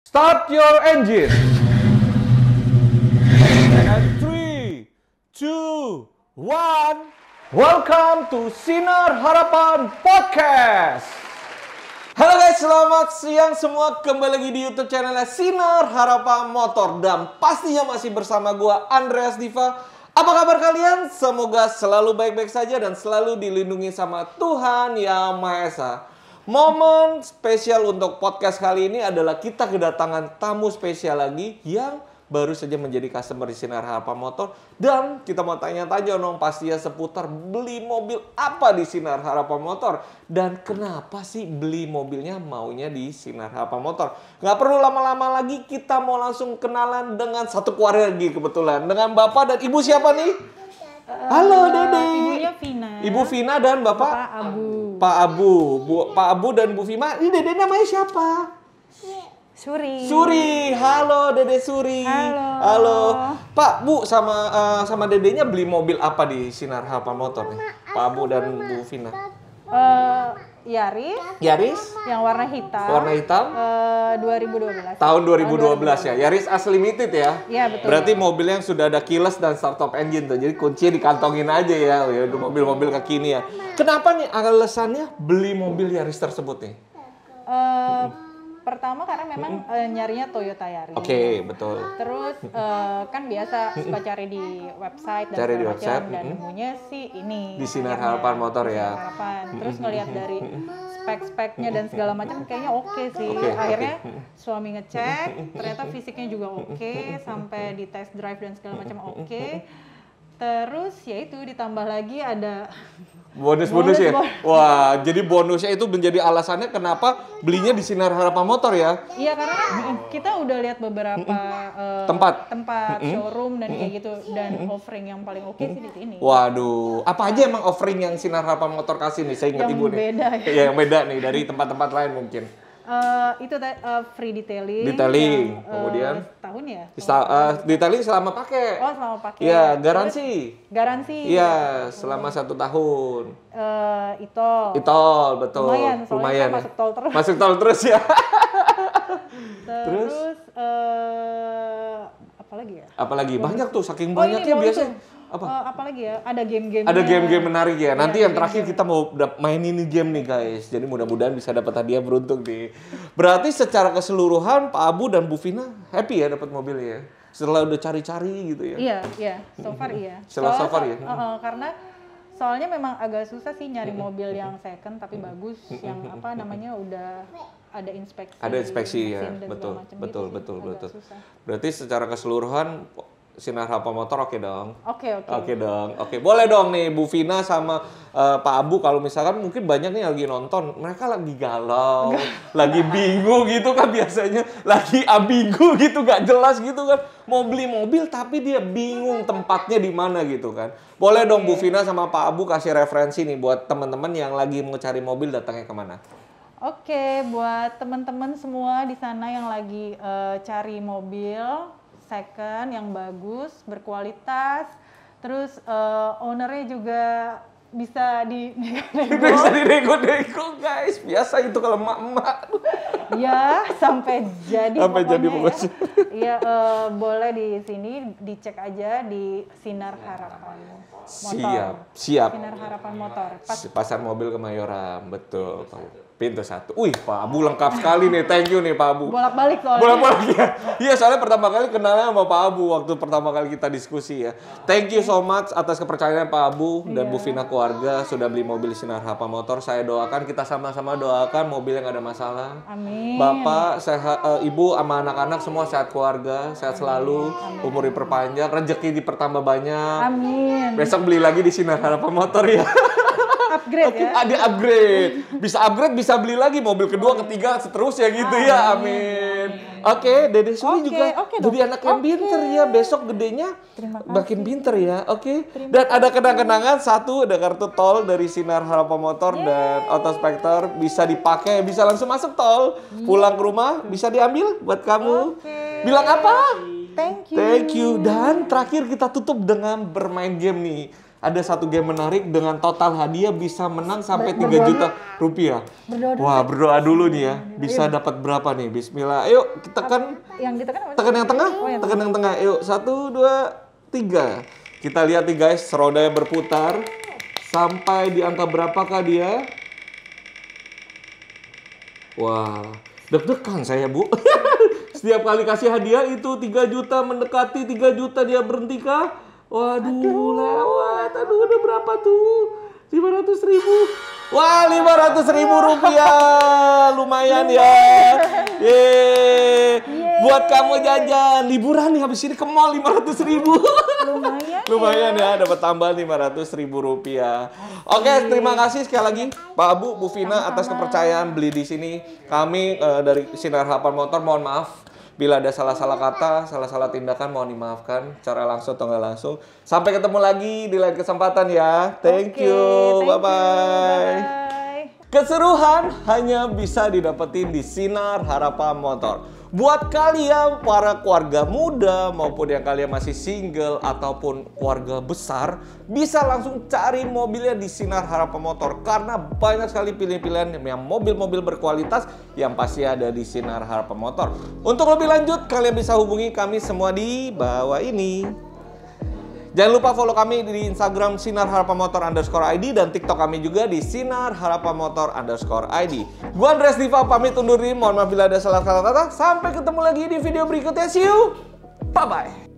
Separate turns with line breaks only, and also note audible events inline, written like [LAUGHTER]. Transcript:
Start your engine. And three, two, one. Welcome to Sinar Harapan Podcast. Halo guys, selamat siang semua. Kembali lagi di YouTube channelnya Sinar Harapan Motor dan pastinya masih bersama gua Andreas Diva. Apa kabar kalian? Semoga selalu baik-baik saja dan selalu dilindungi sama Tuhan Yang Maha Esa. Momen spesial untuk podcast kali ini adalah kita kedatangan tamu spesial lagi yang baru saja menjadi customer di Sinar Harapan Motor dan kita mau tanya-tanya dong pastinya seputar beli mobil apa di Sinar Harapan Motor dan kenapa sih beli mobilnya maunya di Sinar Harapan Motor. nggak perlu lama-lama lagi kita mau langsung kenalan dengan satu keluarga lagi kebetulan dengan bapak dan ibu siapa nih?
Halo Dede. Ibunya Vina. Ibu
Vina dan Bapak, Bapak Abu. Pak Abu. Bu, Pak Abu dan Bu Vina. Ini Dede namanya siapa?
Suri. Suri. Halo
Dede Suri. Halo. Halo. Pak, Bu sama uh, sama Dedenya beli mobil apa di Sinar Harapan Motor nih? Pak Abu dan Bu Vina.
Uh, Yaris. Yaris. Yang warna hitam. Warna hitam. Uh, eh, 2012.
Tahun 2012, 2012 ya. Yaris as limited ya. Iya betul. Berarti mobil yang sudah ada kilas dan start startup engine tuh. Jadi kuncinya dikantongin aja ya. Oh, ya mobil-mobil ya. Kenapa nih alasannya beli mobil Yaris tersebut nih?
Uh, pertama karena memang mm -hmm. uh, nyarinya Toyota Yaris. Oke,
okay, betul.
Terus uh, kan biasa suka cari di website dan cari di website dan mm -hmm. sih ini. Di
Sinar Harapan Motor ya.
Harapan. Terus ngelihat dari spek-speknya dan segala macam kayaknya oke okay sih. Okay, Akhirnya suami ngecek, ternyata fisiknya juga oke okay, sampai di test drive dan segala macam oke. Okay. Terus ya itu ditambah lagi ada
Bonus-bonus ya. Wah, jadi bonusnya itu menjadi alasannya kenapa belinya di Sinar Harapan Motor ya?
Iya, karena kita udah lihat beberapa uh, tempat, tempat showroom dan kayak gitu dan offering yang paling oke okay sih di sini.
Waduh, apa aja emang offering yang Sinar Harapan Motor kasih nih? Saya ingat ibu nih.
Beda ya. Iya, yang
beda nih dari tempat-tempat lain mungkin.
Uh, itu uh, free detailing. Detailing. Yang, uh, Kemudian eh, tahun ya?
Sel Uh, detailing selama
pakai. Oh, selama pakai. ya
garansi.
Garansi. Iya,
ya. selama oh. satu tahun.
Uh, itu
Itol, betul. Lumayan, Lumayan. Ya. masuk tol terus. Masuk tol terus ya. [LAUGHS] terus,
eh uh, apalagi ya?
Apalagi banyak tuh saking oh, banyaknya oh, biasa
apa? Uh, apalagi ya? Ada game-game. Ada game-game
menarik ya. Nanti ya, yang terakhir game. kita mau main ini game nih guys. Jadi mudah-mudahan bisa dapat hadiah beruntung nih. Berarti secara keseluruhan Pak Abu dan Bu Vina happy ya dapat mobil ya. Setelah udah cari-cari gitu ya. Iya,
iya. So far iya. Setelah so, far ya. Uh, uh, karena soalnya memang agak susah sih nyari mobil yang second tapi bagus yang apa namanya udah ada inspeksi. Ada inspeksi ya. Betul. Betul, gitu
betul, betul. betul Berarti secara keseluruhan sinar apa motor oke okay dong. Oke okay, oke. Okay. Oke okay dong. Oke okay. boleh dong nih Bu Vina sama uh, Pak Abu kalau misalkan mungkin banyak nih lagi nonton mereka lagi galau, [LAUGHS] lagi bingung gitu kan biasanya lagi abigu gitu gak jelas gitu kan mau beli mobil tapi dia bingung tempatnya di mana gitu kan. Boleh dong Bu Vina sama Pak Abu kasih referensi nih buat teman-teman yang lagi mau cari mobil datangnya kemana?
Oke, buat teman-teman semua di sana yang lagi uh, cari mobil, second yang bagus, berkualitas, terus uh, ownernya juga bisa di [LAUGHS] bisa
di nego guys, biasa itu kalau emak-emak.
ya, sampai jadi sampai jadi pokoknya. Ya, uh, boleh di sini dicek aja di Sinar Harapan
Motor. Siap, siap.
Sinar Harapan Motor. Pas.
Pasar mobil Kemayoran, betul. kamu Pintu satu. Wih, Pak Abu lengkap sekali nih. Thank you nih Pak Abu.
Bolak-balik soalnya. Bolak-balik ya.
Iya, soalnya pertama kali kenalnya sama Pak Abu waktu pertama kali kita diskusi ya. Thank you so much atas kepercayaan Pak Abu dan yeah. Bu Fina keluarga sudah beli mobil Sinar Hapa Motor. Saya doakan kita sama-sama doakan mobil yang ada masalah.
Amin. Bapak,
sehat, uh, Ibu sama anak-anak semua sehat keluarga, sehat selalu, Amin. umur diperpanjang, rezeki dipertambah banyak.
Amin. Besok
beli lagi di Sinar Harapan Motor ya. [LAUGHS] upgrade ya. Ada upgrade. Bisa upgrade, bisa beli lagi mobil kedua, ketiga, seterusnya gitu ah, ya. Amin. Oke, okay, Dede Suri okay, juga okay, jadi anak yang okay. ya. Besok gedenya makin pinter ya. Oke. Okay. Dan ada kenang-kenangan satu ada kartu tol dari Sinar Harapan Motor Yeay. dan Autospector bisa dipakai, bisa langsung masuk tol. Hmm. Pulang ke rumah bisa diambil buat kamu. Okay. Bilang apa? Thank you. Thank you. Dan terakhir kita tutup dengan bermain game nih ada satu game menarik dengan total hadiah bisa menang sampai tiga 3 juta rupiah. Berdoa dulu. Wah, berdoa dulu nih ya. Bisa dapat berapa nih? Bismillah. Ayo kita kan yang kan tekan yang tengah, oh, tekan yang tengah. Yuk, satu, dua, tiga. Kita lihat nih guys, roda yang berputar sampai di angka berapakah dia? Wah, deg-degan saya, Bu. [LAUGHS] Setiap kali kasih hadiah itu 3 juta mendekati 3 juta dia berhenti kah? Waduh, lewat. Aduh udah berapa tuh? 500 ribu. Wah 500 ribu rupiah. Lumayan ya. Yeay. Buat kamu jajan. Liburan nih habis ini ke mall 500 ribu. Lumayan Lumayan ya, ya dapat tambah 500 ribu rupiah. Oke, okay, terima kasih sekali lagi Pak Abu, Bu Vina atas kepercayaan beli di sini. Kami uh, dari Sinar Harapan Motor mohon maaf Bila ada salah-salah kata, salah-salah tindakan mohon dimaafkan Cara langsung atau nggak langsung. Sampai ketemu lagi di lain kesempatan ya. Thank okay, you. Bye-bye. Keseruhan hanya bisa didapetin di Sinar Harapan Motor. Buat kalian para keluarga muda maupun yang kalian masih single ataupun keluarga besar bisa langsung cari mobilnya di Sinar Harapan Motor karena banyak sekali pilihan-pilihan yang mobil-mobil berkualitas yang pasti ada di Sinar Harapan Motor. Untuk lebih lanjut kalian bisa hubungi kami semua di bawah ini. Jangan lupa follow kami di Instagram Sinar Harapan Motor underscore ID dan TikTok kami juga di Sinar Harapan Motor underscore ID. Gue Andres Diva pamit undur diri, mohon maaf bila ada salah kata-kata. Sampai ketemu lagi di video berikutnya, see you, bye-bye.